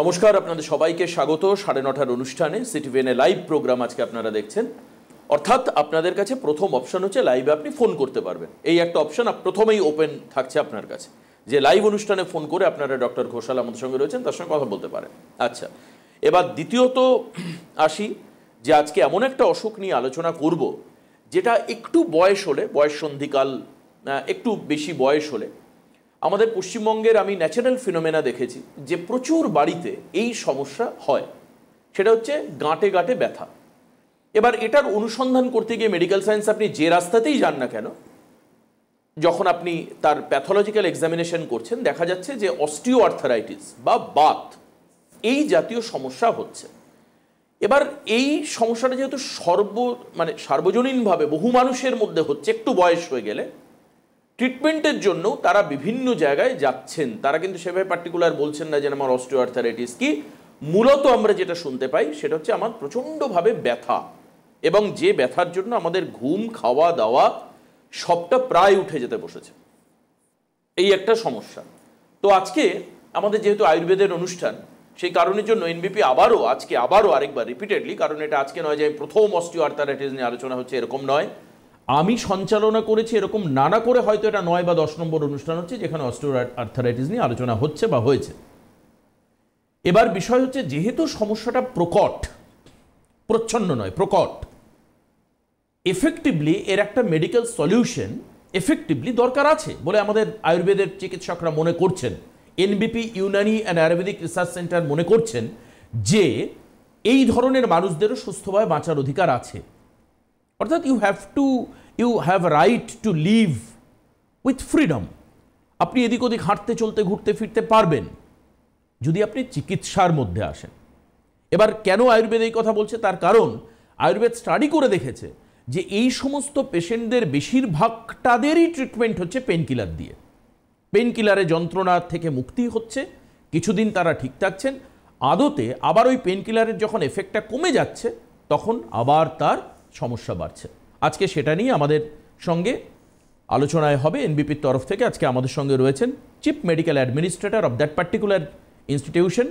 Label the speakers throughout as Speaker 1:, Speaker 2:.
Speaker 1: নমস্কার আপনাদের সবাইকে স্বাগত সাড়ে নটার অনুষ্ঠানে ভেনে লাইভ প্রোগ্রাম আজকে আপনারা দেখছেন অর্থাৎ আপনাদের কাছে প্রথম অপশন হচ্ছে লাইভে আপনি ফোন করতে পারবেন এই একটা অপশন প্রথমেই ওপেন থাকছে আপনার কাছে যে লাইভ অনুষ্ঠানে ফোন করে আপনারা ডক্টর ঘোষাল আমাদের সঙ্গে রয়েছেন তার সঙ্গে কথা বলতে পারেন আচ্ছা এবার দ্বিতীয়ত আসি যে আজকে এমন একটা অসুখ নিয়ে আলোচনা করব যেটা একটু বয়স হলে বয়স সন্ধিকাল একটু বেশি বয়স হলে আমাদের পশ্চিমবঙ্গের আমি ন্যাচারাল ফিনোমেনা দেখেছি যে প্রচুর বাড়িতে এই সমস্যা হয় সেটা হচ্ছে গাঁটে গাঁটে ব্যথা এবার এটার অনুসন্ধান করতে গিয়ে মেডিকেল সায়েন্স আপনি যে রাস্তাতেই যান না কেন যখন আপনি তার প্যাথোলজিক্যাল এক্সামিনেশন করছেন দেখা যাচ্ছে যে অস্টিও আর্থারাইটিস বা বাত এই জাতীয় সমস্যা হচ্ছে এবার এই সমস্যাটা যেহেতু সর্ব মানে সার্বজনীনভাবে বহু মানুষের মধ্যে হচ্ছে একটু বয়স হয়ে গেলে ট্রিটমেন্টের জন্য তারা বিভিন্ন জায়গায় যাচ্ছেন তারা কিন্তু সেভাবে পার্টিকুলার বলছেন না যে আমার অস্টিওআর্থারাইটিস কি মূলত আমরা যেটা শুনতে পাই সেটা হচ্ছে আমার প্রচণ্ডভাবে ব্যথা এবং যে ব্যথার জন্য আমাদের ঘুম খাওয়া দাওয়া সবটা প্রায় উঠে যেতে বসেছে এই একটা সমস্যা তো আজকে আমাদের যেহেতু আয়ুর্বেদের অনুষ্ঠান সেই কারণের জন্য এনবিপি আবারও আজকে আবারও আরেকবার রিপিটেডলি কারণ এটা আজকে নয় যে প্রথম অস্টিও আর্থারাইটিস নিয়ে আলোচনা হচ্ছে এরকম নয় আমি সঞ্চালনা করেছি এরকম নানা করে হয়তো এটা নয় বা দশ নম্বর অনুষ্ঠান হচ্ছে যেখানে অস্ট্রো আর্থারাইটিস নিয়ে আলোচনা হচ্ছে বা হয়েছে এবার বিষয় হচ্ছে যেহেতু সমস্যাটা প্রকট প্রচ্ছন্ন নয় প্রকট এফেক্টিভলি এর একটা মেডিকেল সলিউশন এফেক্টিভলি দরকার আছে বলে আমাদের আয়ুর্বেদের চিকিৎসকরা মনে করছেন NBP Unani and Ayurvedic research centre মনে করছেন যে এই ধরনের মানুষদেরও সুস্থভাবে বাঁচার অধিকার আছে অর্থাৎ you have to you have right to live with freedom আপনি এদিক ওদিক হাঁটতে চলতে ঘুরতে ফিরতে পারবেন যদি আপনি চিকিৎসার মধ্যে আসেন এবার কেন আয়ুর্বেদ এই কথা বলছে তার কারণ আয়ুর্বেদ স্টাডি করে দেখেছে যে এই সমস্ত পেশেন্টদের বেশিরভাগটাদেরই ট্রিটমেন্ট হচ্ছে পেনকিলার দিয়ে পেনকিলারে যন্ত্রণা থেকে মুক্তি হচ্ছে কিছুদিন তারা ঠিক থাকছেন আদতে আবার ওই পেনকিলারের যখন এফেক্টটা কমে যাচ্ছে তখন আবার তার সমস্যা বাড়ছে আজকে সেটা নিয়ে আমাদের সঙ্গে আলোচনায় হবে এনবিপির তরফ থেকে আজকে আমাদের সঙ্গে রয়েছেন chief medical administrator of that particular institution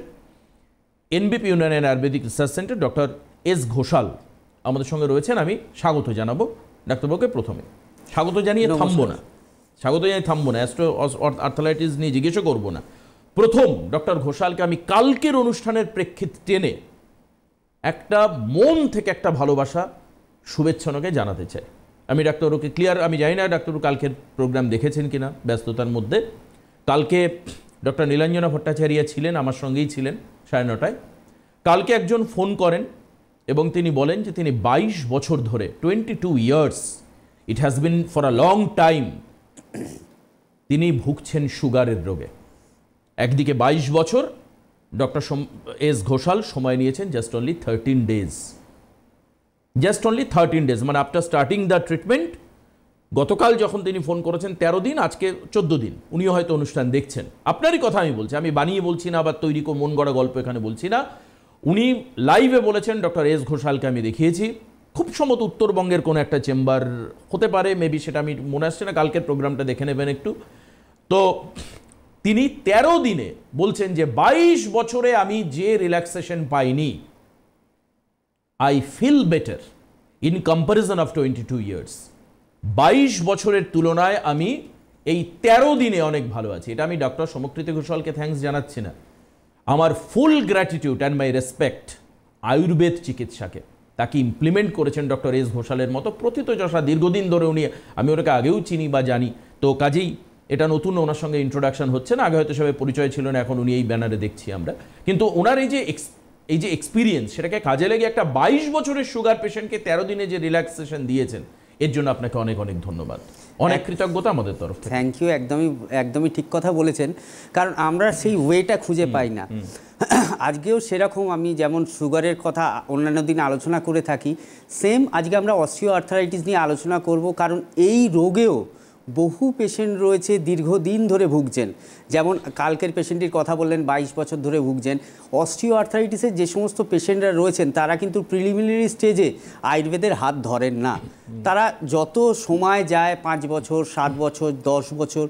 Speaker 1: NBP union Ayurvedic research centre doctor S Ghoshal আমাদের সঙ্গে রয়েছেন আমি স্বাগত জানাবো ডাক্তারবাবুকে প্রথমে স্বাগত জানিয়ে থামবো না স্বাগত জানিয়ে থামবো না অ্যাস্ট্রো আর্থালাইটিস নিয়ে জিজ্ঞেসও করবো না প্রথম ডক্টর ঘোষালকে আমি কালকের অনুষ্ঠানের প্রেক্ষিত টেনে একটা মন থেকে একটা ভালোবাসা শুভেচ্ছনকে জানাতে চাই আমি ডাক্তার ওকে ক্লিয়ার আমি জানি না ডাক্তার কালকের প্রোগ্রাম দেখেছেন কি না ব্যস্ততার মধ্যে কালকে ডক্টর নীলাঞ্জনা ভট্টাচার্যা ছিলেন আমার সঙ্গেই ছিলেন সাড়ে নটায় কালকে একজন ফোন করেন এবং তিনি বলেন যে তিনি ২২ বছর ধরে twenty two years it has been for a long time তিনি ভুগছেন সুগারের রোগে একদিকে ২২ বছর ডক্টর এস ঘোষাল সময় নিয়েছেন just only thirteen days just only thirteen days মানে আফটার স্টার্টিং দ্য ট্রিটমেন্ট গতকাল যখন তিনি ফোন করেছেন ১৩ দিন আজকে ১৪ দিন উনিও হয়তো অনুষ্ঠান দেখছেন আপনারই কথা আমি বলছি আমি বানিয়ে বলছি না বা তৈরি করে মন গড়া গল্প এখানে বলছি না উনি লাইভে বলেছেন ডক্টর এস ঘোষালকে আমি দেখিয়েছি খুব সম্ভবত উত্তরবঙ্গের কোনো একটা চেম্বার হতে পারে মেবি সেটা আমি মনে আসছে না কালকের প্রোগ্রামটা দেখে নেবেন একটু তো তিনি ১৩ দিনে বলছেন যে ২২ বছরে আমি যে রিল্যাক্সেশন পাইনি I feel better in comparison of twenty two years বাইশ বছরের তুলনায় আমি এই ১৩ দিনে অনেক ভালো আছি এটা আমি ডক্টর সমকৃতি ঘোষালকে থ্যাংকস জানাচ্ছি না আমার full gratitude and my respect Ayurveda চিকিৎসাকে তাকে ইমপ্লিমেন্ট করেছেন ডক্টর এস ঘোষালের মতো প্রথিতযশা দীর্ঘদিন ধরে উনি আমি ওনাকে আগেও চিনি বা জানি তো কাজেই এটা নতুন ওনার সঙ্গে ইন্ট্রোডাকশন হচ্ছে না আগে হয়তো সবাই পরিচয় ছিল না এখন উনি এই ব্যানারে দেখছি আমরা কিন্তু ওনার এই যে এই যে এক্সপিরিয়েন্স সেটাকে কাজে লেগে একটা বাইশ বছরের সুগার পেশেন্টকে তেরো দিনে যে রিল্যাক্সেশন দিয়েছেন এর জন্য আপনাকে অনেক অনেক ধন্যবাদ অনেক কৃতজ্ঞতা আমাদের তরফ থ্যাংক ইউ একদমই
Speaker 2: একদমই ঠিক কথা বলেছেন কারণ আমরা সেই ওয়েটা খুঁজে পাই না আজকেও সেরকম আমি যেমন সুগারের কথা অন্যান্য দিন আলোচনা করে থাকি সেম আজকে আমরা অস্ট্রিও আর্থারাইটিস নিয়ে আলোচনা করব কারণ এই রোগেও বহু পেশেন্ট রয়েছে দীর্ঘদিন ধরে ভুগছেন যেমন কালকের পেশেন্টের কথা বললেন বাইশ বছর ধরে ভুগছেন অস্ট্রিও আর্থারাইটিসের যে সমস্ত পেশেন্টরা রয়েছেন তারা কিন্তু প্রিলিমিনারি স্টেজে আয়ুর্বেদের হাত ধরেন না তারা যত সময় যায় পাঁচ বছর সাত বছর দশ বছর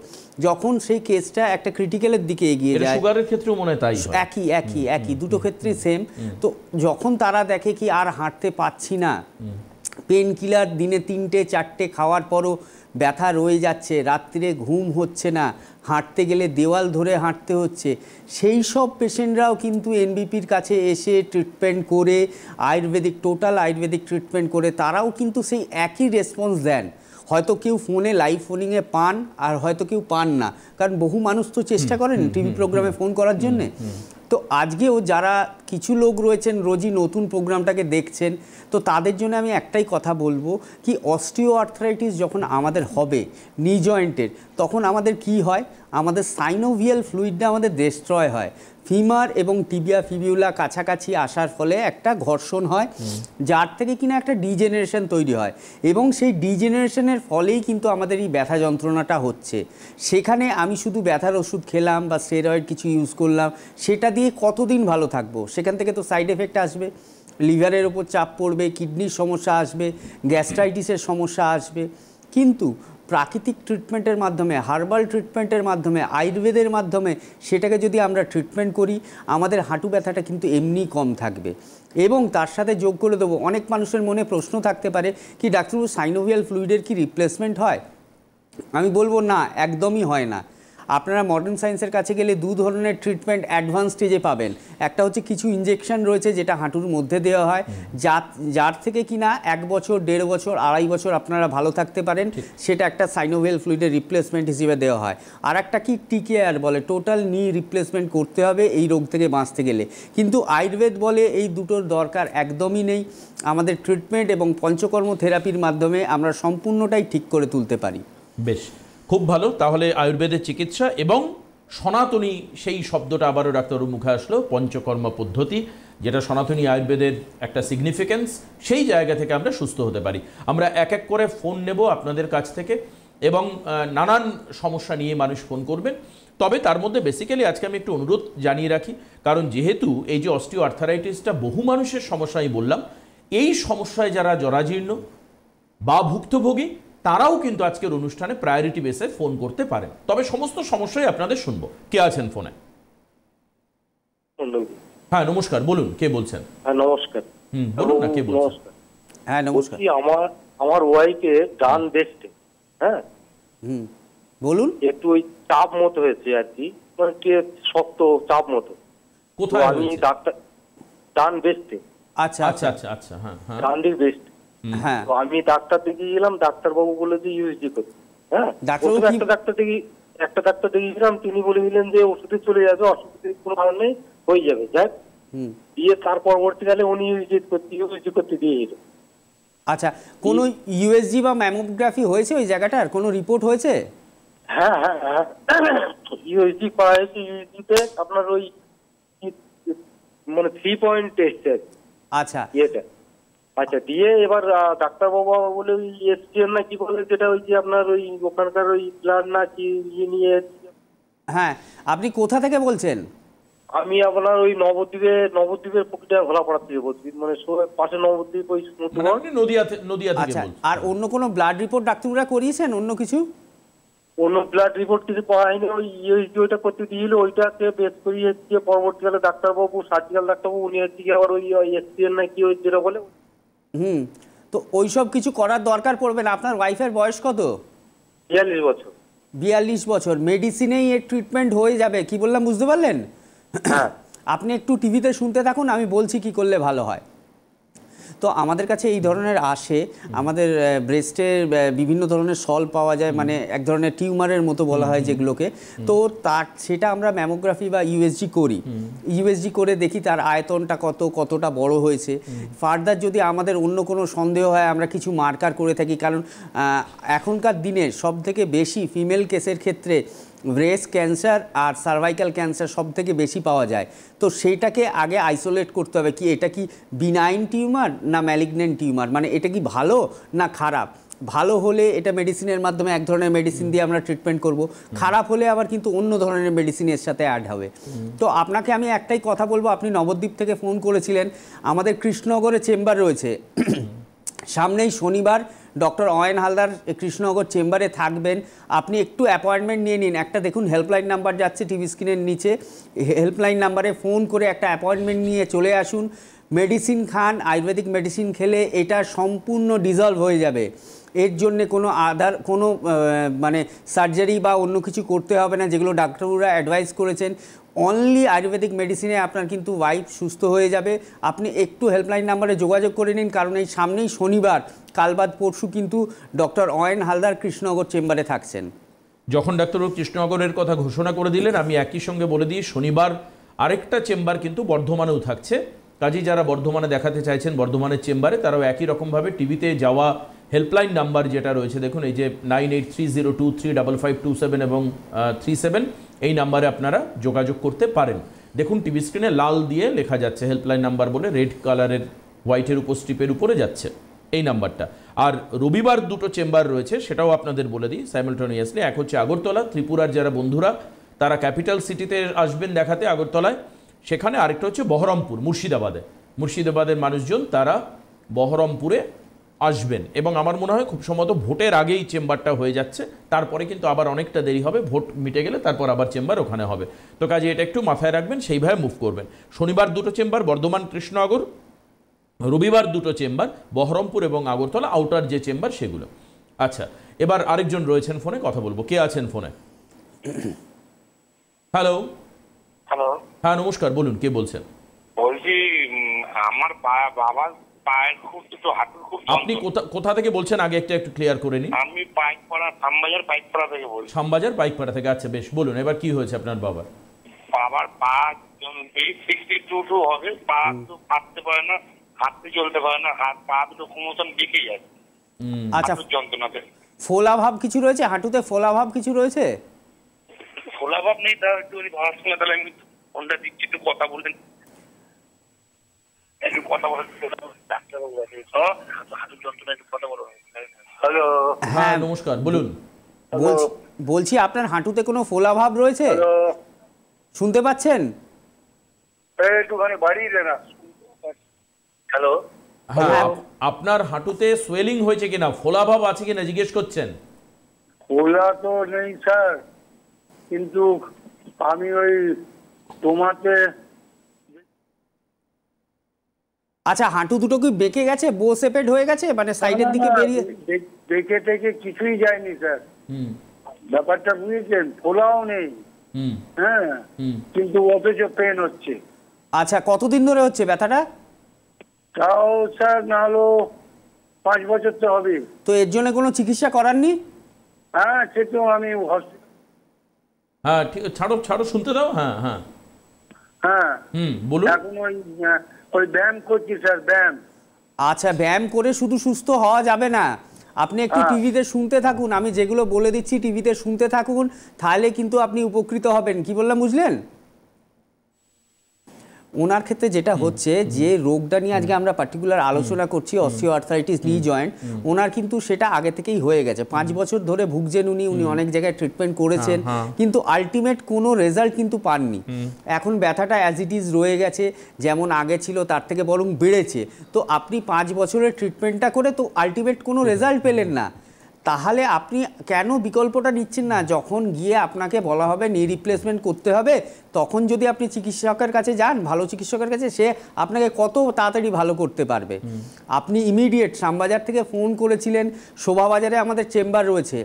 Speaker 2: যখন সেই কেসটা একটা ক্রিটিক্যালের দিকে এগিয়ে যায় সুগারের ক্ষেত্রেও মনে তাই একই একই একই দুটো ক্ষেত্রেই সেম তো যখন তারা দেখে কি আর হাঁটতে পারছি না পেন কিলার দিনে তিনটে চারটে খাওয়ার পরও ব্যথা রয়ে যাচ্ছে রাত্রে ঘুম হচ্ছে না হাঁটতে গেলে দেওয়াল ধরে হাঁটতে হচ্ছে সেই সব পেশেন্টরাও কিন্তু এনবিপির কাছে এসে ট্রিটমেন্ট করে আয়ুর্বেদিক টোটাল আয়ুর্বেদিক ট্রিটমেন্ট করে তারাও কিন্তু সেই একই রেসপন্স দেন হয়তো কেউ ফোনে লাইভ ফোনিংয়ে পান আর হয়তো কেউ পান না কারণ বহু মানুষ তো চেষ্টা করেন টিভি প্রোগ্রামে ফোন করার জন্যে তো আজকেও যারা কিছু লোক রয়েছেন রোজই নতুন প্রোগ্রামটাকে দেখছেন তো তাদের জন্য আমি একটাই কথা বলবো কি অস্টিও আর্থরাইটিস যখন আমাদের হবে নিজয়েন্টের তখন আমাদের কি হয় আমাদের সাইনোভিয়াল ফ্লুইডটা আমাদের ডেস্ট্রয় হয় ফিমার এবং টিবিয়া ফিবিউলা কাছাকাছি আসার ফলে একটা ঘর্ষণ হয় যার থেকে কিনা একটা ডিজেনারেশন তৈরি হয় এবং সেই ডিজেনারেশনের ফলেই কিন্তু আমাদের এই ব্যথা যন্ত্রণাটা হচ্ছে সেখানে আমি শুধু ব্যথার ওষুধ খেলাম বা স্টেরয়েড কিছু ইউজ করলাম সেটা দিয়ে কতদিন ভালো থাকবো সেখান থেকে তো সাইড এফেক্ট আসবে লিভারের ওপর চাপ পড়বে কিডনির সমস্যা আসবে গ্যাস্ট্রাইটিসের সমস্যা আসবে কিন্তু প্রাকৃতিক ট্রিটমেন্টের মাধ্যমে হার্বাল ট্রিটমেন্টের মাধ্যমে আয়ুর্বেদের মাধ্যমে সেটাকে যদি আমরা ট্রিটমেন্ট করি আমাদের হাঁটু ব্যথাটা কিন্তু এমনি কম থাকবে এবং তার সাথে যোগ করে দেবো অনেক মানুষের মনে প্রশ্ন থাকতে পারে কি ডাক্তারবাবু সাইনোভিয়াল ফ্লুইডের কি রিপ্লেসমেন্ট হয় আমি বলবো না একদমই হয় না আপনারা মডার্ন সায়েন্সের কাছে গেলে দু ধরনের ট্রিটমেন্ট অ্যাডভান্স স্টেজে পাবেন একটা হচ্ছে কিছু ইঞ্জেকশন রয়েছে যেটা হাঁটুর মধ্যে দেওয়া হয় যা যার থেকে কিনা এক বছর দেড় বছর আড়াই বছর আপনারা ভালো থাকতে পারেন সেটা একটা সাইনোভেল ফ্লুইডের রিপ্লেসমেন্ট হিসেবে দেওয়া হয় আর একটা কি টিকেয়ার বলে টোটাল নি রিপ্লেসমেন্ট করতে হবে এই রোগ থেকে বাঁচতে গেলে কিন্তু আয়ুর্বেদ বলে এই দুটোর দরকার একদমই নেই আমাদের ট্রিটমেন্ট এবং পঞ্চকর্ম থেরাপির মাধ্যমে আমরা সম্পূর্ণটাই ঠিক করে তুলতে
Speaker 1: পারি বেশ খুব ভালো তাহলে আয়ুর্বেদের চিকিৎসা এবং সনাতনী সেই শব্দটা আবারও ডাক্তারবাবু মুখে আসলো পঞ্চকর্ম পদ্ধতি যেটা সনাতনী আয়ুর্বেদের একটা সিগনিফিকেন্স সেই জায়গা থেকে আমরা সুস্থ হতে পারি আমরা এক এক করে ফোন নেব আপনাদের কাছ থেকে এবং নানান সমস্যা নিয়ে মানুষ ফোন করবেন তবে তার মধ্যে বেসিক্যালি আজকে আমি একটু অনুরোধ জানিয়ে রাখি কারণ যেহেতু এই যে অস্টিও আর্থারাইটিসটা বহু মানুষের সমস্যা আমি বললাম এই সমস্যায় যারা জরাজীর্ণ বা ভুক্তভোগী তারাও কিন্তু আজকের অনুষ্ঠানে প্রায়োরিটি বেসে ফোন করতে পারেন তবে সমস্ত সমস্যাই আপনাদের শুনবো কে আছেন ফোনে হ্যাঁ নমস্কার বলুন কে বলছেন হ্যাঁ নমস্কার হুম বলুন না কে বলছেন হ্যাঁ নমস্কার
Speaker 3: আমার আমার ওয়াইকে ডান হ্যাঁ
Speaker 1: হুম
Speaker 2: বলুন
Speaker 3: একটু ওই চাপ মতো হয়েছে আর কি মানে কে শক্ত চাপ মতো কোথায় আমি ডাক্তার ডান
Speaker 1: আচ্ছা, আচ্ছা আচ্ছা আচ্ছা আচ্ছা হ্যাঁ হ্যাঁ ডান হ্যাঁ। তো
Speaker 3: আমি ডাক্তার দেখিয়েছিলাম ডাক্তারবাবু বলে যে ইউএসজি করতে হ্যাঁ একটা ডাক্তার দেখি একটা ডাক্তার দেখিয়েছিলাম তিনি বলে দিলেন যে ওষুধে চলে যাবে অসুবিধে কোনো কারণ নেই হয়ে যাবে যাক দিয়ে তার পরবর্তীকালে উনি ইউএসজি করতে ইউএসজি করতে দিয়েছিল
Speaker 2: আচ্ছা কোনো ইউএসজি বা ম্যামোগ্রাফি হয়েছে ওই জায়গাটার কোনো রিপোর্ট হয়েছে
Speaker 3: হ্যাঁ হ্যাঁ হ্যাঁ ইউএসজি করা হয়েছে ইউএসজিতে আপনার ওই মানে থ্রি পয়েন্ট টেস্ট আচ্ছা ইয়েটা আচ্ছা দিয়ে এবার ডাক্তারবাবু বলে ওই না কি বলে যেটা ওই যে আপনার ওই ওখানকার ওই ব্লাড না কি ইয়ে নিয়ে
Speaker 2: হ্যাঁ আপনি কোথা থেকে বলছেন
Speaker 3: আমি আপনার ওই নবদ্বীপে নবদ্বীপের প্রকৃতি ঘোলাপাড়া থেকে বলছি মানে পাশে নবদ্বীপ ওই মানে নদিয়া
Speaker 2: নদিয়া আচ্ছা, আর অন্য কোনো ব্লাড রিপোর্ট ডাক্তাররা করিয়েছেন অন্য কিছু অন্য ব্লাড রিপোর্ট কিছু করায়নি ওই ইউএসজি ইয়ে, ওইটা করতে দিয়েছিল ওইটাকে বেশ করিয়ে পরবর্তীকালে ডাক্তারবাবু সার্জিক্যাল ডাক্তারবাবু
Speaker 3: উনি হচ্ছে আবার ওই এসপিএন না কি ওই যেটা বলে
Speaker 2: হুম তো ওইসব কিছু করার দরকার পড়বে না আপনার ওয়াইফের বয়স কত বিয়াল্লিশ বছর বিয়াল্লিশ বছর মেডিসিনেই এর ট্রিটমেন্ট হয়ে যাবে কি বললাম বুঝতে পারলেন হ্যাঁ। আপনি একটু টিভিতে শুনতে থাকুন আমি বলছি কি করলে ভালো হয় তো আমাদের কাছে এই ধরনের আসে আমাদের ব্রেস্টের বিভিন্ন ধরনের সল পাওয়া যায় মানে এক ধরনের টিউমারের মতো বলা হয় যেগুলোকে তো তার সেটা আমরা ম্যামোগ্রাফি বা ইউএসজি করি ইউএসজি করে দেখি তার আয়তনটা কত কতটা বড় হয়েছে ফার্দার যদি আমাদের অন্য কোনো সন্দেহ হয় আমরা কিছু মার্কার করে থাকি কারণ এখনকার দিনে সব থেকে বেশি ফিমেল কেসের ক্ষেত্রে ব্রেস্ট ক্যান্সার আর সার্ভাইকাল ক্যান্সার সব থেকে বেশি পাওয়া যায় তো সেইটাকে আগে আইসোলেট করতে হবে কি এটা কি বিনাইন টিউমার না ম্যালিগনেন্ট টিউমার মানে এটা কি ভালো না খারাপ ভালো হলে এটা মেডিসিনের মাধ্যমে এক ধরনের মেডিসিন দিয়ে আমরা ট্রিটমেন্ট করব খারাপ হলে আবার কিন্তু অন্য ধরনের মেডিসিনের সাথে অ্যাড হবে তো আপনাকে আমি একটাই কথা বলবো আপনি নবদ্বীপ থেকে ফোন করেছিলেন আমাদের কৃষ্ণনগরে চেম্বার রয়েছে সামনেই শনিবার ডক্টর অয়ন হালদার কৃষ্ণনগর চেম্বারে থাকবেন আপনি একটু অ্যাপয়েন্টমেন্ট নিয়ে নিন একটা দেখুন হেল্পলাইন নাম্বার যাচ্ছে টিভি স্ক্রিনের নিচে হেল্পলাইন নাম্বারে ফোন করে একটা অ্যাপয়েন্টমেন্ট নিয়ে চলে আসুন মেডিসিন খান আয়ুর্বেদিক মেডিসিন খেলে এটা সম্পূর্ণ ডিজলভ হয়ে যাবে এর জন্যে কোনো আধার কোনো মানে সার্জারি বা অন্য কিছু করতে হবে না যেগুলো ডাক্তারবাবুরা অ্যাডভাইস করেছেন অনলি আয়ুর্বেদিক মেডিসিনে আপনার কিন্তু ওয়াইফ সুস্থ হয়ে যাবে আপনি একটু হেল্পলাইন নাম্বারে যোগাযোগ করে নিন কারণ এই সামনেই শনিবার কালবাদ পরশু কিন্তু ডক্টর অয়েন হালদার কৃষ্ণনগর চেম্বারে থাকছেন
Speaker 1: যখন ডাক্তারবাবু কৃষ্ণনগরের কথা ঘোষণা করে দিলেন আমি একই সঙ্গে বলে দিই শনিবার আরেকটা চেম্বার কিন্তু বর্ধমানেও থাকছে কাজেই যারা বর্ধমানে দেখাতে চাইছেন বর্ধমানের চেম্বারে তারাও একই রকমভাবে টিভিতে যাওয়া হেল্পলাইন নাম্বার যেটা রয়েছে দেখুন এই যে nine eight three zero two three double five two seven এবং থ্রি সেভেন এই নাম্বারে আপনারা যোগাযোগ করতে পারেন দেখুন টিভি স্ক্রিনে লাল দিয়ে লেখা যাচ্ছে হেল্পলাইন নাম্বার বলে রেড কালারের হোয়াইটের উপর স্ট্রিপের উপরে যাচ্ছে এই নাম্বারটা আর রবিবার দুটো চেম্বার রয়েছে সেটাও আপনাদের বলে দিই সাইমেলটেনিয়াসলি এক হচ্ছে আগরতলা ত্রিপুরার যারা বন্ধুরা তারা ক্যাপিটাল সিটিতে আসবেন দেখাতে আগরতলায় সেখানে আরেকটা হচ্ছে বহরমপুর মুর্শিদাবাদে মুর্শিদাবাদের মানুষজন তারা বহরমপুরে আসবেন এবং আমার মনে হয় খুব সম্ভবত ভোটের আগেই চেম্বারটা হয়ে যাচ্ছে তারপরে কিন্তু আবার অনেকটা দেরি হবে ভোট মিটে গেলে তারপর আবার চেম্বার ওখানে হবে তো কাজে এটা একটু মাথায় রাখবেন সেইভাবে মুভ করবেন শনিবার দুটো চেম্বার বর্ধমান কৃষ্ণনগর রবিবার দুটো চেম্বার বহরমপুর এবং আগরতলা আউটার যে চেম্বার সেগুলো আচ্ছা এবার আরেকজন রয়েছেন ফোনে কথা বলবো কে আছেন ফোনে হ্যালো হ্যালো হ্যাঁ নমস্কার বলুন কে বলছেন
Speaker 3: বলছি আমার বাবা
Speaker 1: আপনি কোথা থেকে বলছেন আগে একটা একটু ক্লিয়ার করে নিন আমি
Speaker 3: পাইকপাড়া শ্যামবাজার পাইকপাড়া থেকে বলছি
Speaker 1: শ্যামবাজার পাইকপাড়া থেকে আচ্ছা বেশ বলুন এবার কি হয়েছে আপনার বাবার
Speaker 3: বাবার পা তো হাঁটতে পারে না হাঁটতে চলতে পারে না হাত পা দুটো যায় আচ্ছা যন্ত্রণাতে
Speaker 2: কিছু রয়েছে হাঁটুতে ফোলাভাব কিছু রয়েছে
Speaker 3: নেই একটু তাহলে আমি দিচ্ছি একটু কথা বললেন
Speaker 2: হ্যাঁ নমস্কার বলুন বলছি বলছি আপনার হাঁটুতে কোনো ফোলাভাব রয়েছে শুনতে পাচ্ছেন
Speaker 3: একটুখানি বাড়িয়ে
Speaker 1: হ্যালো হ্যাঁ। আপনার হাঁটুতে সোয়েলিং হয়েছে কিনা ফোলাভাব আছে কিনা জিজ্ঞেস করছেন
Speaker 3: ফোলা তো নেই স্যার কিন্তু আমি ওই তোমাতে
Speaker 2: আচ্ছা হাঁটু দুটো কি বেঁকে গেছে বো সেপেড হয়ে গেছে মানে সাইডের দিকে বেরিয়ে
Speaker 3: বেঁকে থেকে কিছুই যায়নি স্যার ব্যাপারটা বুঝেছেন ফোলাও নেই হ্যাঁ কিন্তু অথচ পেন হচ্ছে
Speaker 2: আচ্ছা কতদিন ধরে হচ্ছে ব্যথাটা
Speaker 3: তাও স্যার না হলো পাঁচ বছর তো হবে
Speaker 2: তো এর জন্য কোনো চিকিৎসা করাননি
Speaker 3: হ্যাঁ সে তো আমি
Speaker 1: হ্যাঁ ঠিক ছাড়ো ছাড়ো শুনতে দাও হ্যাঁ হ্যাঁ হ্যাঁ হুম বলুন এখন
Speaker 2: ওই ওই ব্যায়াম করছি স্যার ব্যায়াম আচ্ছা ব্যায়াম করে শুধু সুস্থ হওয়া যাবে না আপনি একটু হ্যাঁ। টিভিতে শুনতে থাকুন আমি যেগুলো বলে দিচ্ছি টিভিতে শুনতে থাকুন তাহলে কিন্তু আপনি উপকৃত হবেন কি বললাম বুঝলেন ওনার ক্ষেত্রে যেটা হচ্ছে যে রোগটা নিয়ে আজকে আমরা পার্টিকুলার আলোচনা করছি অসিও আর্থারাইটিস নি জয়েন্ট ওনার কিন্তু সেটা আগে থেকেই হয়ে গেছে পাঁচ বছর ধরে ভুগছেন উনি উনি অনেক জায়গায় ট্রিটমেন্ট করেছেন হ্যাঁ, হ্যাঁ। কিন্তু আলটিমেট কোনো রেজাল্ট কিন্তু পাননি এখন ব্যথাটা অ্যাজ ইট ইজ রয়ে গেছে যেমন আগে ছিল তার থেকে বরং বেড়েছে তো আপনি পাঁচ বছরের ট্রিটমেন্টটা করে তো আলটিমেট কোনো রেজাল্ট পেলেন না তাহলে আপনি কেন বিকল্পটা নিচ্ছেন না যখন গিয়ে আপনাকে বলা হবে নি রিপ্লেসমেন্ট করতে হবে তখন যদি আপনি চিকিৎসকের কাছে যান ভালো চিকিৎসকের কাছে সে আপনাকে কত তাড়াতাড়ি ভালো করতে পারবে আপনি ইমিডিয়েট শ্যামবাজার থেকে ফোন করেছিলেন শোভাবাজারে আমাদের চেম্বার রয়েছে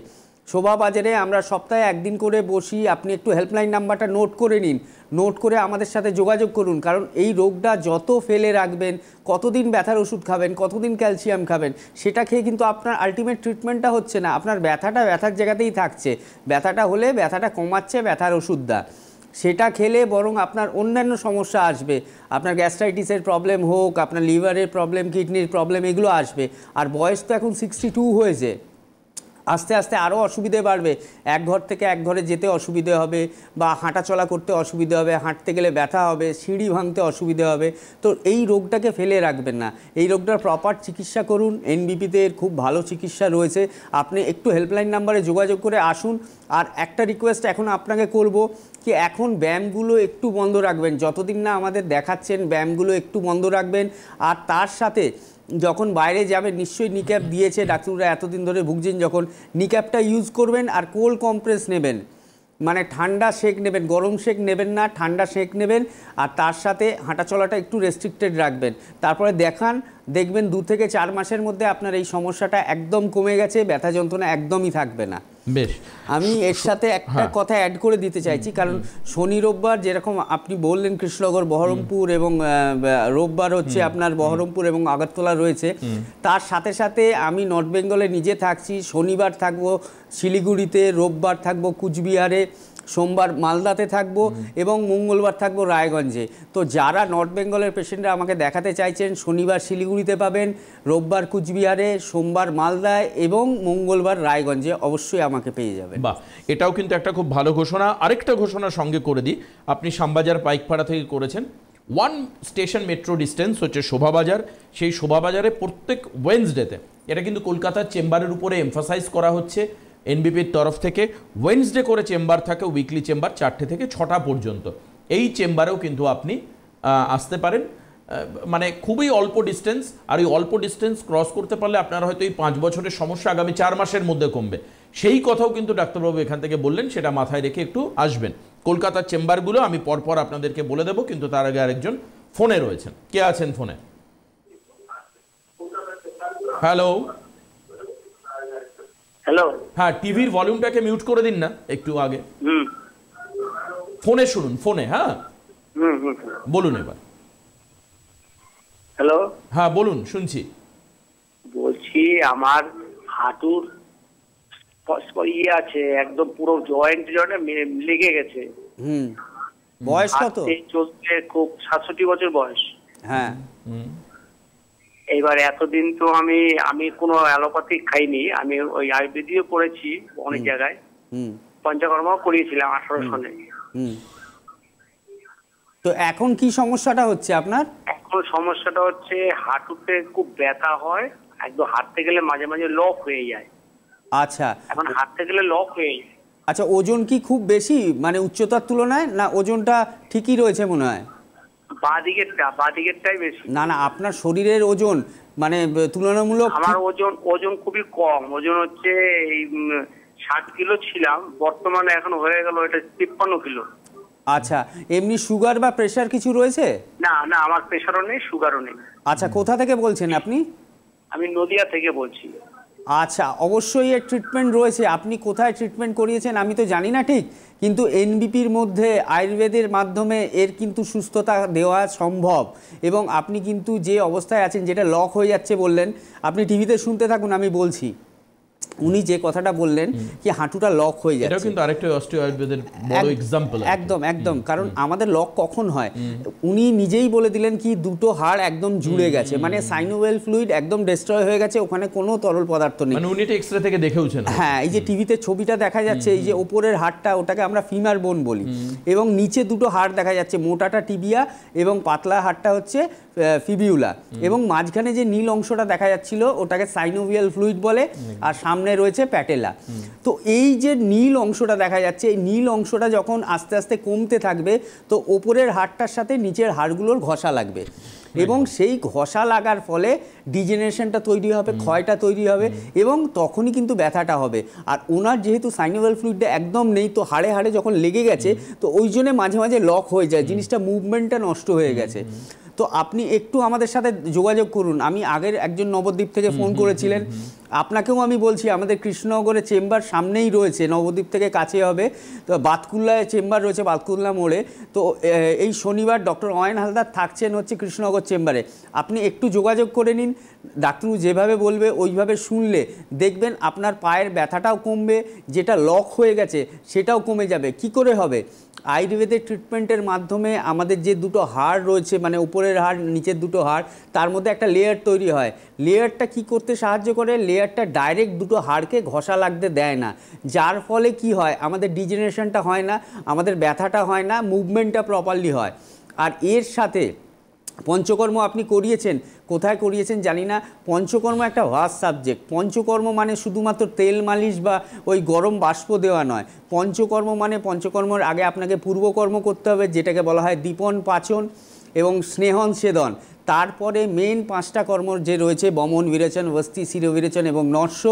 Speaker 2: শোভা বাজারে আমরা সপ্তাহে একদিন করে বসি আপনি একটু হেল্পলাইন নাম্বারটা নোট করে নিন নোট করে আমাদের সাথে যোগাযোগ করুন কারণ এই রোগটা যত ফেলে রাখবেন কতদিন ব্যথার ওষুধ খাবেন কতদিন ক্যালসিয়াম খাবেন সেটা খেয়ে কিন্তু আপনার আলটিমেট ট্রিটমেন্টটা হচ্ছে না আপনার ব্যথাটা ব্যথার জায়গাতেই থাকছে ব্যথাটা হলে ব্যথাটা কমাচ্ছে ব্যথার ওষুধটা সেটা খেলে বরং আপনার অন্যান্য সমস্যা আসবে আপনার গ্যাস্ট্রাইটিসের প্রবলেম হোক আপনার লিভারের প্রবলেম কিডনির প্রবলেম এগুলো আসবে আর বয়স তো এখন সিক্সটি টু হয়েছে আস্তে আস্তে আরও অসুবিধে বাড়বে এক ঘর থেকে এক ঘরে যেতে অসুবিধে হবে বা হাঁটাচলা করতে অসুবিধে হবে হাঁটতে গেলে ব্যথা হবে সিঁড়ি ভাঙতে অসুবিধে হবে তো এই রোগটাকে ফেলে রাখবেন না এই রোগটার প্রপার চিকিৎসা করুন এনবিপিতে এর খুব ভালো চিকিৎসা রয়েছে আপনি একটু হেল্পলাইন নাম্বারে যোগাযোগ করে আসুন আর একটা রিকোয়েস্ট এখন আপনাকে করব কি এখন ব্যায়ামগুলো একটু বন্ধ রাখবেন যতদিন না আমাদের দেখাচ্ছেন ব্যায়ামগুলো একটু বন্ধ রাখবেন আর তার সাথে যখন বাইরে যাবেন নিশ্চয়ই নিক্যাপ দিয়েছে ডাক্তাররা এতদিন ধরে ভুগছেন যখন নিক্যাপটা ইউজ করবেন আর কোল্ড কম্প্রেস নেবেন মানে ঠান্ডা শেক নেবেন গরম শেক নেবেন না ঠান্ডা শেক নেবেন আর তার সাথে হাঁটা চলাটা একটু রেস্ট্রিক্টেড রাখবেন তারপরে দেখান দেখবেন দু থেকে চার মাসের মধ্যে আপনার এই সমস্যাটা একদম কমে গেছে ব্যথা যন্ত্রণা একদমই থাকবে না বেশ আমি এর সাথে একটা হ্যাঁ। কথা অ্যাড করে দিতে চাইছি কারণ শনি রোববার যেরকম আপনি বললেন কৃষ্ণনগর বহরমপুর এবং রোববার হচ্ছে আপনার বহরমপুর এবং আগরতলা রয়েছে তার সাথে সাথে আমি নর্থ বেঙ্গলে নিজে থাকছি শনিবার থাকবো শিলিগুড়িতে রোববার থাকবো কুচবিহারে সোমবার মালদাতে থাকবো এবং মঙ্গলবার থাকবো রায়গঞ্জে তো যারা নর্থ বেঙ্গলের পেশেন্টরা আমাকে দেখাতে চাইছেন শনিবার শিলিগুড়িতে পাবেন রোববার কুচবিহারে সোমবার মালদায়
Speaker 1: এবং মঙ্গলবার রায়গঞ্জে অবশ্যই আমাকে পেয়ে যাবে বা এটাও কিন্তু একটা খুব ভালো ঘোষণা আরেকটা ঘোষণা সঙ্গে করে দিই আপনি শামবাজার পাইকপাড়া থেকে করেছেন ওয়ান স্টেশন মেট্রো ডিস্টেন্স হচ্ছে শোভাবাজার সেই শোভাবাজারে প্রত্যেক ওয়েন্সডেতে এটা কিন্তু কলকাতার চেম্বারের উপরে এমফাসাইজ করা হচ্ছে এনবিপির তরফ থেকে ওয়েনসডে করে চেম্বার থাকে উইকলি চেম্বার চারটে থেকে ছটা পর্যন্ত এই চেম্বারেও কিন্তু আপনি আসতে পারেন মানে খুবই অল্প ডিস্টেন্স আর ওই অল্প ডিস্টেন্স ক্রস করতে পারলে আপনার হয়তো এই পাঁচ বছরের সমস্যা আগামী চার মাসের মধ্যে কমবে সেই কথাও কিন্তু ডাক্তারবাবু এখান থেকে বললেন সেটা মাথায় রেখে একটু আসবেন কলকাতার চেম্বারগুলো আমি পরপর আপনাদেরকে বলে দেব কিন্তু তার আগে আরেকজন ফোনে রয়েছেন কে আছেন ফোনে হ্যালো হ্যালো হ্যাঁ টিভির ভলিউমটাকে মিউট করে দিন না একটু আগে ফোনে শুনুন ফোনে হ্যাঁ বলুন এবার হ্যালো হ্যাঁ বলুন শুনছি
Speaker 3: বলছি আমার হাঁটুর ইয়ে আছে একদম পুরো জয়েন্ট জয়েন্ট লেগে গেছে
Speaker 2: হুম বয়স কত
Speaker 3: চলছে খুব সাতষট্টি বছর বয়স হ্যাঁ এবার এতদিন তো আমি আমি কোনো অ্যালোপ্যাথিক খাইনি আমি ওই আয়ুর্বেদিও করেছি অনেক জায়গায় পঞ্চকর্মাও করিয়েছিলাম আঠারো সনে
Speaker 2: তো এখন কি সমস্যাটা হচ্ছে আপনার এখন
Speaker 3: সমস্যাটা হচ্ছে হাঁটুতে খুব ব্যথা হয় একদম হাঁটতে গেলে মাঝে মাঝে লক হয়ে যায়
Speaker 2: আচ্ছা এখন
Speaker 3: হাঁটতে গেলে লক হয়ে যায়
Speaker 2: আচ্ছা ওজন কি খুব বেশি মানে উচ্চতার তুলনায় না ওজনটা ঠিকই রয়েছে মনে হয় বেশি না না আপনার শরীরের ওজন মানে তুলনামূলক আমার ওজন ওজন খুবই কম
Speaker 3: ওজন হচ্ছে এই ষাট কিলো ছিলাম বর্তমানে এখন হয়ে গেল এটা তিপ্পান্ন কিলো
Speaker 2: আচ্ছা এমনি সুগার বা প্রেশার কিছু রয়েছে
Speaker 3: না না আমার প্রেশারও নেই
Speaker 2: সুগারও নেই আচ্ছা কোথা থেকে বলছেন আপনি আমি নদিয়া থেকে বলছি আচ্ছা অবশ্যই এর ট্রিটমেন্ট রয়েছে আপনি কোথায় ট্রিটমেন্ট করিয়েছেন আমি তো জানি না ঠিক কিন্তু এনবিপির মধ্যে আয়ুর্বেদের মাধ্যমে এর কিন্তু সুস্থতা দেওয়া সম্ভব এবং আপনি কিন্তু যে অবস্থায় আছেন যেটা লক হয়ে যাচ্ছে বললেন আপনি টিভিতে শুনতে থাকুন আমি বলছি উনি যে কথাটা বললেন কি হাঁটুটা লক হয়ে যায় এটা কিন্তু আরেকটা
Speaker 1: অস্টিওআয়ুর্বেদের বড় एग्जांपल
Speaker 2: একদম একদম কারণ আমাদের লক কখন হয় উনি নিজেই বলে দিলেন কি দুটো হাড় একদম জুড়ে গেছে মানে সাইনোভেল ফ্লুইড একদম ডিস্ট্রয় হয়ে গেছে ওখানে কোনো তরল পদার্থ নেই মানে উনি এক্সরে থেকে দেখেওছেন হ্যাঁ এই যে টিভিতে ছবিটা দেখা যাচ্ছে এই যে ওপরের হাড়টা ওটাকে আমরা ফিমার বোন বলি এবং নিচে দুটো হাড় দেখা যাচ্ছে মোটাটা টিবিয়া এবং পাতলা হাড়টা হচ্ছে ফিবিউলা এবং মাঝখানে যে নীল অংশটা দেখা যাচ্ছিল ওটাকে সাইনোভিয়াল ফ্লুইড বলে আর সামনে সামনে রয়েছে প্যাটেলা তো এই যে নীল অংশটা দেখা যাচ্ছে এই নীল অংশটা যখন আস্তে আস্তে কমতে থাকবে তো ওপরের হাড়টার সাথে নিচের হাড়গুলোর ঘষা লাগবে এবং সেই ঘষা লাগার ফলে ডিজেনারেশনটা তৈরি হবে ক্ষয়টা তৈরি হবে এবং তখনই কিন্তু ব্যথাটা হবে আর ওনার যেহেতু সাইনোভাল ফ্লুইডটা একদম নেই তো হাড়ে হাড়ে যখন লেগে গেছে তো ওই জন্যে মাঝে মাঝে লক হয়ে যায় জিনিসটা মুভমেন্টটা নষ্ট হয়ে গেছে তো আপনি একটু আমাদের সাথে যোগাযোগ করুন আমি আগের একজন নবদ্বীপ থেকে ফোন করেছিলেন আপনাকেও আমি বলছি আমাদের কৃষ্ণনগরের চেম্বার সামনেই রয়েছে নবদ্বীপ থেকে কাছে হবে তো বাতকুল্লায় চেম্বার রয়েছে বাতকুল্লা মোড়ে তো এই শনিবার ডক্টর অয়ন হালদার থাকছেন হচ্ছে কৃষ্ণনগর চেম্বারে আপনি একটু যোগাযোগ করে নিন ডাক্তারু যেভাবে বলবে ওইভাবে শুনলে দেখবেন আপনার পায়ের ব্যথাটাও কমবে যেটা লক হয়ে গেছে সেটাও কমে যাবে কি করে হবে আয়ুর্বেদের ট্রিটমেন্টের মাধ্যমে আমাদের যে দুটো হাড় রয়েছে মানে উপরের হাড় নিচের দুটো হাড় তার মধ্যে একটা লেয়ার তৈরি হয় লেয়ারটা কি করতে সাহায্য করে লেয়ারটা ডাইরেক্ট দুটো হাড়কে ঘষা লাগতে দেয় না যার ফলে কি হয় আমাদের ডিজেনারেশনটা হয় না আমাদের ব্যথাটা হয় না মুভমেন্টটা প্রপারলি হয় আর এর সাথে পঞ্চকর্ম আপনি করিয়েছেন কোথায় করিয়েছেন জানি না পঞ্চকর্ম একটা ভাস সাবজেক্ট পঞ্চকর্ম মানে শুধুমাত্র তেল মালিশ বা ওই গরম বাষ্প দেওয়া নয় পঞ্চকর্ম মানে পঞ্চকর্মর আগে আপনাকে পূর্বকর্ম করতে হবে যেটাকে বলা হয় দীপন পাচন এবং স্নেহন সেদন তারপরে মেন পাঁচটা কর্ম যে রয়েছে বমন বিরেচন বস্তি শিরবিরেচন এবং নর্স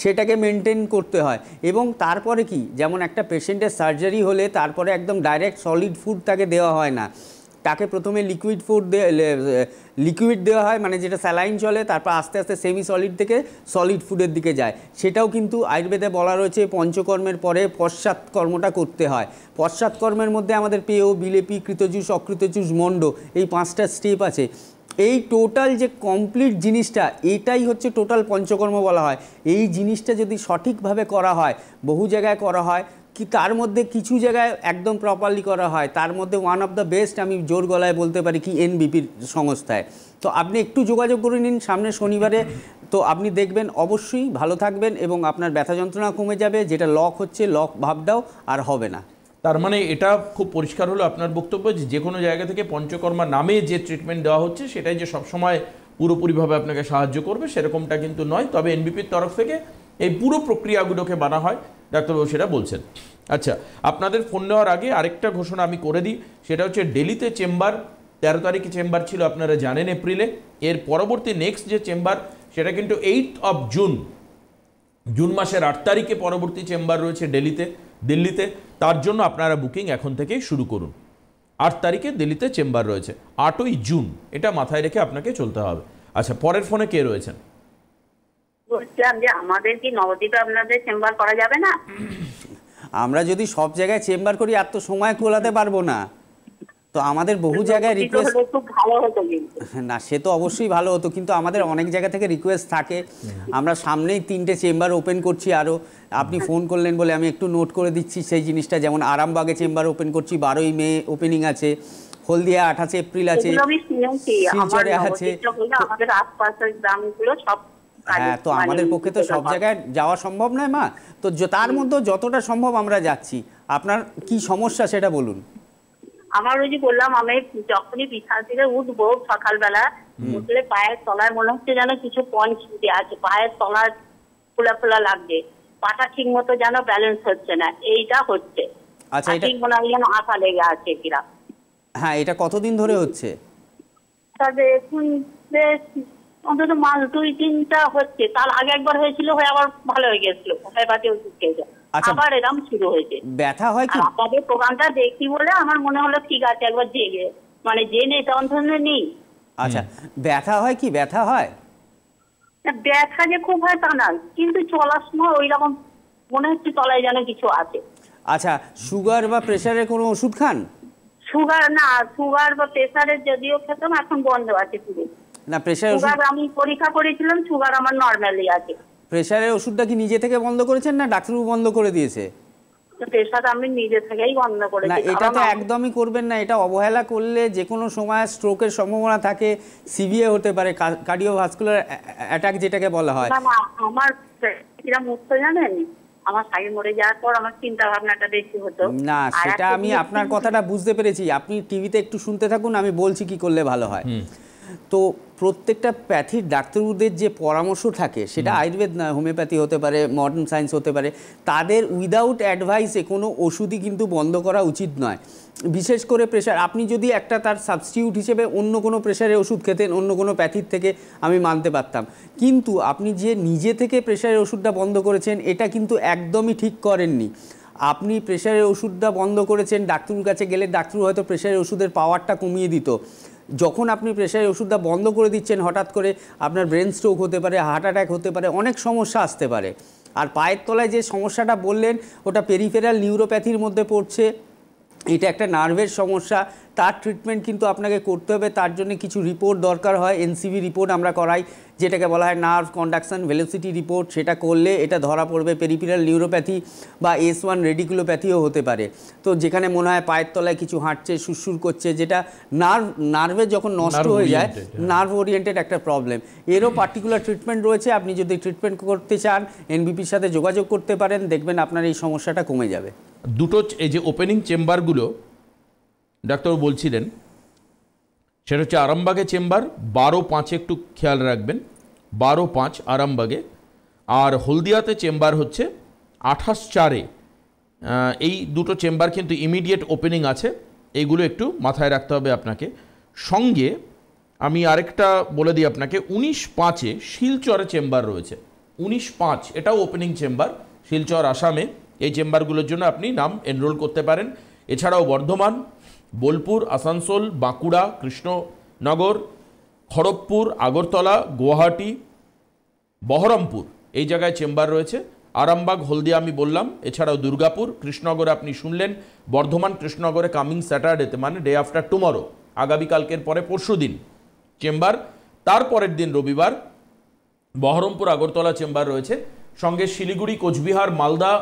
Speaker 2: সেটাকে মেনটেন করতে হয় এবং তারপরে কি যেমন একটা পেশেন্টের সার্জারি হলে তারপরে একদম ডাইরেক্ট সলিড ফুড তাকে দেওয়া হয় না তাকে প্রথমে লিকুইড ফুড লিকুইড দেওয়া হয় মানে যেটা স্যালাইন চলে তারপর আস্তে আস্তে সেমি সলিড থেকে সলিড ফুডের দিকে যায় সেটাও কিন্তু আয়ুর্বেদে বলা রয়েছে পঞ্চকর্মের পরে পশ্চাৎকর্মটা করতে হয় পশ্চাৎকর্মের মধ্যে আমাদের পেয় বিলেপি কৃতজুস অকৃতজুস মণ্ড এই পাঁচটা স্টেপ আছে এই টোটাল যে কমপ্লিট জিনিসটা এটাই হচ্ছে টোটাল পঞ্চকর্ম বলা হয় এই জিনিসটা যদি সঠিকভাবে করা হয় বহু জায়গায় করা হয় কি তার মধ্যে কিছু জায়গায় একদম প্রপারলি করা হয় তার মধ্যে ওয়ান অফ দ্য বেস্ট আমি জোর গলায় বলতে পারি কি এনবিপির সংস্থায় তো আপনি একটু যোগাযোগ করে নিন সামনে শনিবারে তো আপনি দেখবেন অবশ্যই ভালো থাকবেন এবং আপনার ব্যথা যন্ত্রণা কমে যাবে যেটা লক হচ্ছে লক ভাবটাও আর হবে না
Speaker 1: তার মানে এটা খুব পরিষ্কার হলো আপনার বক্তব্য যে যে কোনো জায়গা থেকে পঞ্চকর্মা নামে যে ট্রিটমেন্ট দেওয়া হচ্ছে সেটাই যে সবসময় পুরোপুরিভাবে আপনাকে সাহায্য করবে সেরকমটা কিন্তু নয় তবে এনবিপির তরফ থেকে এই পুরো প্রক্রিয়াগুলোকে বানা হয় ডাক্তারবাবু সেটা বলছেন আচ্ছা আপনাদের ফোন নেওয়ার আগে আরেকটা ঘোষণা আমি করে দিই সেটা হচ্ছে ডেলিতে চেম্বার তেরো তারিখে চেম্বার ছিল আপনারা জানেন এপ্রিলে এর পরবর্তী নেক্সট যে চেম্বার সেটা কিন্তু এইট অফ জুন জুন মাসের আট তারিখে পরবর্তী চেম্বার রয়েছে ডেলিতে দিল্লিতে তার জন্য আপনারা বুকিং এখন থেকেই শুরু করুন আট তারিখে দিল্লিতে চেম্বার রয়েছে আটই জুন এটা মাথায় রেখে আপনাকে চলতে হবে আচ্ছা পরের ফোনে কে রয়েছেন
Speaker 4: বলছিলাম যে আমাদের কি নবদ্বীপে আপনাদের চেম্বার করা যাবে না
Speaker 1: আমরা যদি সব জায়গায় চেম্বার করি আর তো
Speaker 2: সময় খোলাতে পারবো না তো আমাদের বহু জায়গায় রিকোয়েস্ট না সে তো অবশ্যই ভালো হতো কিন্তু আমাদের অনেক জায়গা থেকে রিকোয়েস্ট থাকে আমরা সামনেই তিনটে চেম্বার ওপেন করছি আরও আপনি ফোন করলেন বলে আমি একটু নোট করে দিচ্ছি সেই জিনিসটা যেমন আরামবাগে চেম্বার ওপেন করছি বারোই মে ওপেনিং আছে হলদিয়া আঠাশে এপ্রিল আছে
Speaker 4: শিলচরে আছে আশপাশের গ্রামগুলো সব
Speaker 2: হ্যাঁ তো মানে আমাদের পক্ষে তো সব জায়গায় যাওয়া সম্ভব নয় মা তো তার মধ্যে যতটা সম্ভব আমরা যাচ্ছি আপনার কি সমস্যা সেটা বলুন
Speaker 4: আমার ওই যে বললাম আমি যখনই বিছানা থেকে উঠবো সকালবেলা উঠলে পায়ের তলায় মনে হচ্ছে যেন কিছু পয়েন্ট ছুটে আছে পায়ের তলার ফোলা ফোলা লাগবে পাটা ঠিক মতো যেন ব্যালেন্স হচ্ছে না এইটা হচ্ছে আচ্ছা এটা ঠিক মনে হয় যেন আশা লেগে আছে কিরা
Speaker 2: হ্যাঁ এটা কতদিন ধরে হচ্ছে
Speaker 4: তবে এখন বেশ অন্তত মাস দুই তিনটা হচ্ছে তার আগে একবার হয়েছিল হয়ে আবার ভালো হয়ে গেছিল কোথায় ওষুধ খেয়ে যায় আচ্ছা। আবার এরকম শুরু হয়েছে ব্যথা হয় কি আপনাদের প্রোগ্রামটা দেখি বলে আমার মনে হলো ঠিক আছে একবার জেগে মানে জেনে নেই
Speaker 2: আচ্ছা ব্যথা হয় কি ব্যথা হয়
Speaker 4: ব্যথা যে খুব হয় তা না কিন্তু চলার সময় ওই রকম মনে হচ্ছে তলায় যেন কিছু আছে
Speaker 2: আচ্ছা সুগার বা প্রেসারের কোনো ওষুধ খান
Speaker 4: সুগার না সুগার বা প্রেসারের যদিও খেতাম এখন বন্ধ আছে পুরো
Speaker 2: না প্রেসার
Speaker 4: আমি পরীক্ষা করেছিলাম সুগার আমার নরমালি আছে
Speaker 2: প্রেসারের ওষুধটা কি নিজে থেকে বন্ধ করেছেন না বন্ধ করে দিয়েছে
Speaker 4: যেটাকে বলা হয়
Speaker 2: আমার চিন্তা
Speaker 4: সেটা আমি আপনার কথাটা
Speaker 2: বুঝতে পেরেছি আপনি টিভিতে একটু শুনতে থাকুন আমি বলছি কি করলে ভালো হয় তো প্রত্যেকটা প্যাথির ডাক্তারদের যে পরামর্শ থাকে সেটা আয়ুর্বেদ না হোমিওপ্যাথি হতে পারে মডার্ন সায়েন্স হতে পারে তাদের উইদাউট অ্যাডভাইসে কোনো ওষুধই কিন্তু বন্ধ করা উচিত নয় বিশেষ করে প্রেশার আপনি যদি একটা তার সাবস্টিটিউট হিসেবে অন্য কোনো প্রেশারের ওষুধ খেতেন অন্য কোনো প্যাথির থেকে আমি মানতে পারতাম কিন্তু আপনি যে নিজে থেকে প্রেশারের ওষুধটা বন্ধ করেছেন এটা কিন্তু একদমই ঠিক করেননি আপনি প্রেশারের ওষুধটা বন্ধ করেছেন ডাক্তারের কাছে গেলে ডাক্তার হয়তো প্রেশারের ওষুধের পাওয়ারটা কমিয়ে দিত যখন আপনি প্রেশারের ওষুধটা বন্ধ করে দিচ্ছেন হঠাৎ করে আপনার ব্রেন স্ট্রোক হতে পারে হার্ট অ্যাটাক হতে পারে অনেক সমস্যা আসতে পারে আর পায়ের তলায় যে সমস্যাটা বললেন ওটা পেরিফেরাল নিউরোপ্যাথির মধ্যে পড়ছে এটা একটা নার্ভের সমস্যা তার ট্রিটমেন্ট কিন্তু আপনাকে করতে হবে তার জন্য কিছু রিপোর্ট দরকার হয় এনসিবি রিপোর্ট আমরা করাই যেটাকে বলা হয় নার্ভ কন্ডাকশন ভেলোসিটি রিপোর্ট সেটা করলে এটা ধরা পড়বে পেরিপিরাল নিউরোপ্যাথি বা এস ওয়ান রেডিকুলোপ্যাথিও হতে পারে তো যেখানে মনে হয় পায়ের তলায় কিছু হাঁটছে সুরসুর করছে যেটা নার্ভ নার্ভে যখন নষ্ট হয়ে যায় নার্ভ হ্যাঁ। ওরিয়েন্টেড একটা প্রবলেম এরও পার্টিকুলার ট্রিটমেন্ট রয়েছে আপনি যদি ট্রিটমেন্ট করতে চান এনবিপির সাথে যোগাযোগ করতে পারেন দেখবেন আপনার এই সমস্যাটা কমে যাবে
Speaker 1: দুটো এই যে ওপেনিং চেম্বারগুলো ডাক্তারবাবু বলছিলেন সেটা হচ্ছে আরামবাগে চেম্বার বারো পাঁচে একটু খেয়াল রাখবেন বারো পাঁচ আরামবাগে আর হলদিয়াতে চেম্বার হচ্ছে আঠাশ চারে এই দুটো চেম্বার কিন্তু ইমিডিয়েট ওপেনিং আছে এইগুলো একটু মাথায় রাখতে হবে আপনাকে সঙ্গে আমি আরেকটা বলে দিই আপনাকে উনিশ পাঁচে শিলচরে চেম্বার রয়েছে উনিশ পাঁচ এটাও ওপেনিং চেম্বার শিলচর আসামে এই চেম্বারগুলোর জন্য আপনি নাম এনরোল করতে পারেন এছাড়াও বর্ধমান বোলপুর আসানসোল বাঁকুড়া কৃষ্ণনগর খড়গপুর আগরতলা গুয়াহাটি বহরমপুর এই জায়গায় চেম্বার রয়েছে আরামবাগ হলদিয়া আমি বললাম এছাড়াও দুর্গাপুর কৃষ্ণনগরে আপনি শুনলেন বর্ধমান কৃষ্ণনগরে কামিং স্যাটারডেতে মানে ডে আফটার টুমরো আগামীকালকের পরে পরশু দিন চেম্বার তারপরের দিন রবিবার বহরমপুর আগরতলা চেম্বার রয়েছে সঙ্গে শিলিগুড়ি কোচবিহার মালদা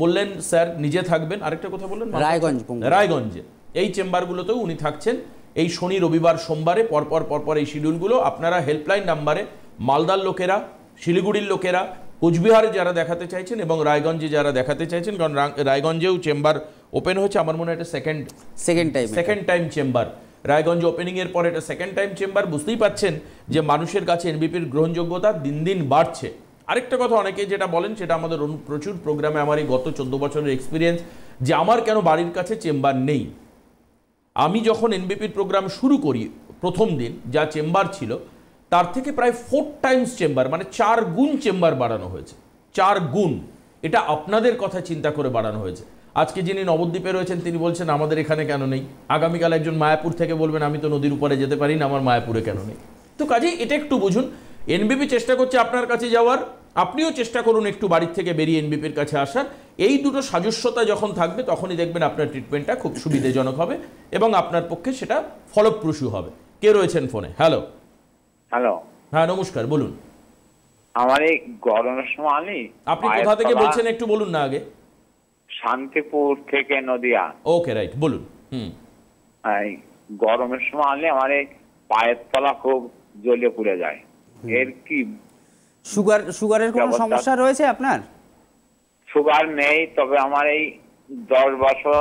Speaker 1: বললেন স্যার নিজে থাকবেন আরেকটা কথা বললেন রায়গঞ্জ রায়গঞ্জে এই চেম্বারগুলোতেও উনি থাকছেন এই শনি রবিবার সোমবারে পরপর পরপর এই শিডিউলগুলো আপনারা হেল্পলাইন নাম্বারে মালদার লোকেরা শিলিগুড়ির লোকেরা কোচবিহারে যারা দেখাতে চাইছেন এবং রায়গঞ্জে যারা দেখাতে চাইছেন কারণ রায়গঞ্জেও চেম্বার ওপেন হয়েছে আমার মনে হয় এটা second second time second time chamber Raiganj ওপেনিংয়ের পর এটা সেকেন্ড টাইম চেম্বার বুঝতেই পাচ্ছেন যে মানুষের কাছে এনবিপির গ্রহণযোগ্যতা দিন দিন বাড়ছে আরেকটা কথা অনেকে যেটা বলেন সেটা আমাদের প্রচুর প্রোগ্রামে আমার এই গত চোদ্দ বছরের এক্সপিরিয়েন্স যে আমার কেন বাড়ির কাছে চেম্বার নেই আমি যখন এনবিপির প্রোগ্রাম শুরু করি প্রথম দিন যা চেম্বার ছিল তার থেকে প্রায় ফোর টাইমস চেম্বার মানে চার গুণ চেম্বার বাড়ানো হয়েছে চার গুণ এটা আপনাদের কথা চিন্তা করে বাড়ানো হয়েছে আজকে যিনি নবদ্বীপে রয়েছেন তিনি বলছেন আমাদের এখানে কেন নেই আগামীকাল একজন মায়াপুর থেকে বলবেন আমি তো নদীর উপরে যেতে পারি না আমার মায়াপুরে কেন নেই তো কাজেই এটা একটু বুঝুন এনবিপি চেষ্টা করছে আপনার কাছে যাওয়ার আপনিও চেষ্টা করুন একটু বাড়ির থেকে বেরিয়ে এনবিপির কাছে আসার এই দুটো সাজস্যতা যখন থাকবে তখনই দেখবেন আপনার ট্রিটমেন্টটা খুব সুবিধাজনক হবে এবং আপনার পক্ষে সেটা ফলপ্রসূ হবে কে রয়েছেন ফোনে হ্যালো হ্যালো হ্যাঁ নমস্কার বলুন আমার এই গরমের সময় আমি
Speaker 3: আপনি কোথা থেকে বলছেন একটু বলুন না আগে শান্তিপুর থেকে নদিয়া ওকে রাইট বলুন হুম গরমের সময় আনলে আমার পায়ের তলা খুব জ্বলে পুড়ে যায় এর কি
Speaker 2: সুগার সুগারের কোনো সমস্যা রয়েছে আপনার
Speaker 3: সুগার নেই তবে আমার এই দশ বছর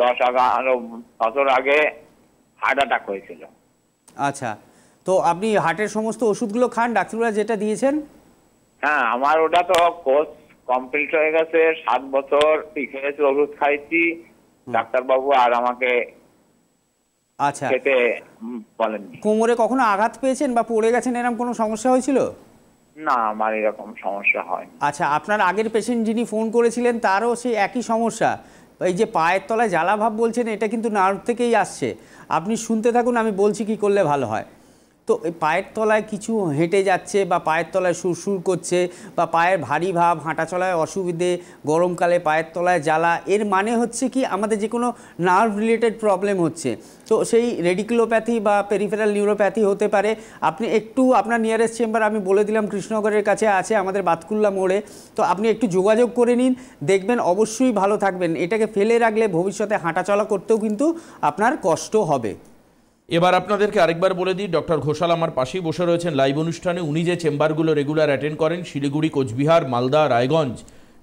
Speaker 3: দশ এগারো বছর আগে হার্ট অ্যাটাক হয়েছিল
Speaker 2: আচ্ছা তো আপনি হার্টের সমস্ত ওষুধগুলো খান ডাক্তাররা যেটা দিয়েছেন
Speaker 3: হ্যাঁ আমার ওটা তো কোর্স কমপ্লিট হয়ে গেছে সাত বছর পিছিয়েছি ওষুধ খাইছি ডাক্তারবাবু আর আমাকে আচ্ছা খেতে বলেন
Speaker 2: কোমরে কখনো আঘাত পেয়েছেন বা পড়ে গেছেন এরকম কোনো সমস্যা হয়েছিল না আমার এরকম সমস্যা হয় আচ্ছা আপনার আগের পেশেন্ট যিনি ফোন করেছিলেন তারও সেই একই সমস্যা এই যে পায়ের তলায় জ্বালা ভাব বলছেন এটা কিন্তু নার্ভ থেকেই আসছে আপনি শুনতে থাকুন আমি বলছি কি করলে ভালো হয় তো পায়ের তলায় কিছু হেঁটে যাচ্ছে বা পায়ের তলায় সুরসুর করছে বা পায়ের ভারী ভাব হাঁটা চলায় অসুবিধে গরমকালে পায়ের তলায় জ্বালা এর মানে হচ্ছে কি আমাদের যে কোনো নার্ভ রিলেটেড প্রবলেম হচ্ছে তো সেই রেডিকুলোপ্যাথি বা পেরিফেরাল নিউরোপ্যাথি হতে পারে আপনি একটু আপনার নিয়ারেস্ট চেম্বার আমি বলে দিলাম কৃষ্ণনগরের কাছে আছে আমাদের বাতকুল্লা মোড়ে তো আপনি একটু যোগাযোগ করে নিন দেখবেন অবশ্যই ভালো থাকবেন এটাকে ফেলে রাখলে ভবিষ্যতে হাঁটাচলা
Speaker 1: করতেও কিন্তু আপনার কষ্ট হবে এবার আপনাদেরকে আরেকবার বলে দিই ডক্টর ঘোষাল আমার পাশেই বসে রয়েছেন লাইভ অনুষ্ঠানে উনি যে চেম্বারগুলো রেগুলার অ্যাটেন্ড করেন শিলিগুড়ি কোচবিহার মালদা রায়গঞ্জ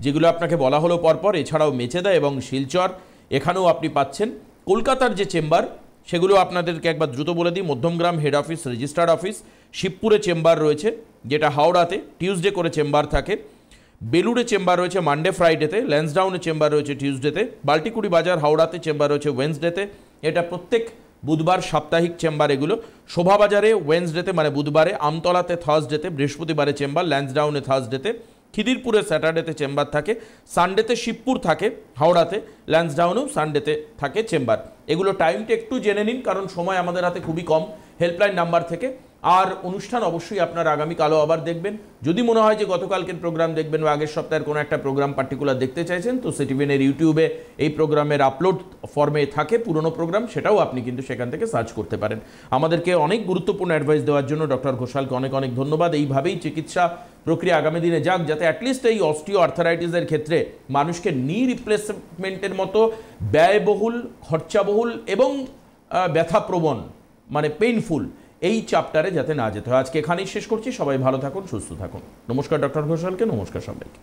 Speaker 1: যেগুলো আপনাকে বলা হলো পরপর এছাড়াও মেচেদা এবং শিলচর এখানেও আপনি পাচ্ছেন কলকাতার যে চেম্বার সেগুলো আপনাদেরকে একবার দ্রুত বলে দিই Madhyamgram head office registered office শিবপুরে চেম্বার রয়েছে যেটা হাওড়াতে টিউসডে করে চেম্বার থাকে বেলুড়ে চেম্বার রয়েছে মানডে ফ্রাইডেতে ল্যান্সডাউনে চেম্বার রয়েছে টিউসডেতে বাল্টিকুড়ি বাজার হাওড়াতে চেম্বার রয়েছে ওয়েন্সডেতে এটা প্রত্যেক বুধবার সাপ্তাহিক চেম্বার এগুলো শোভাবাজারে ওয়েন্সডেতে মানে বুধবারে আমতলাতে থার্সডেতে বৃহস্পতিবারে চেম্বার ল্যান্সডাউনে থার্সডেতে খিদিরপুরে স্যাটারডেতে চেম্বার থাকে সানডেতে শিবপুর থাকে হাওড়াতে ল্যান্সডাউনেও সানডেতে থাকে চেম্বার এগুলো টাইমটা একটু জেনে নিন কারণ সময় আমাদের হাতে খুবই কম হেল্পলাইন নাম্বার থেকে আর অনুষ্ঠান অবশ্যই আপনার আগামীকালও আবার দেখবেন যদি মনে হয় যে গতকালকের প্রোগ্রাম দেখবেন বা আগের সপ্তাহের কোনো একটা প্রোগ্রাম পার্টিকুলার দেখতে চাইছেন তো সিটিভেনের ইউটিউবে এই প্রোগ্রামের আপলোড ফর্মে থাকে পুরনো প্রোগ্রাম সেটাও আপনি কিন্তু সেখান থেকে সার্চ করতে পারেন আমাদেরকে অনেক গুরুত্বপূর্ণ অ্যাডভাইস দেওয়ার জন্য ডক্টর ঘোষালকে অনেক অনেক ধন্যবাদ এইভাবেই চিকিৎসা প্রক্রিয়া আগামী দিনে যাক যাতে অ্যাটলিস্ট এই অস্টিও আর্থারাইটিসের ক্ষেত্রে মানুষকে নি রিপ্লেসমেন্টের মতো ব্যয়বহুল খরচাবহুল এবং ব্যথাপ্রবণ মানে পেইনফুল এই চাপটারে যাতে না যেতে হয় আজকে এখানেই শেষ করছি সবাই ভালো থাকুন সুস্থ থাকুন নমস্কার ডক্টর ঘোষালকে নমস্কার সবাইকে